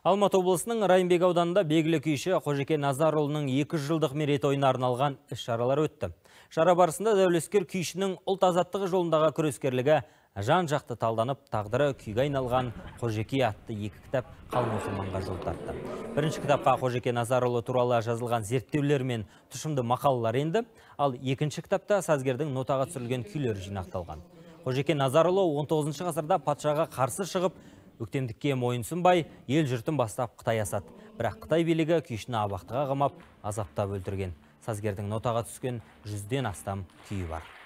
Алматы облысының Райымбек ауданында белгілі күйші Қожеке Назарұлының 200 жылдық мерейтойына арналған іс-шаралар өтті. Шара барысында дәулескер күйшінің ұлт азаттығы жолындағы күрескерлігі жан жақты талданып, тағдыры күйге айналған Қожеке атты екі кітап қалың оқырманға жол тартты. Бірінші кітапқа Қожеке Назарұлы туралы жазылған зерттеулер мен тұшымды мақалалар енді, ал екінші кітапта сазгердің нотаға түсірілген күйлері жинақталған. Қожеке Назарұлы 19 ғасырда патшаға қарсы шығып, өктемдікке мойынсынбай ел жұртын бастап қытай асады бірақ қытай билігі күйшіні абақтыға қамап азаптап өлтірген сазгердің нотаға түскен жүзден астам күйі бар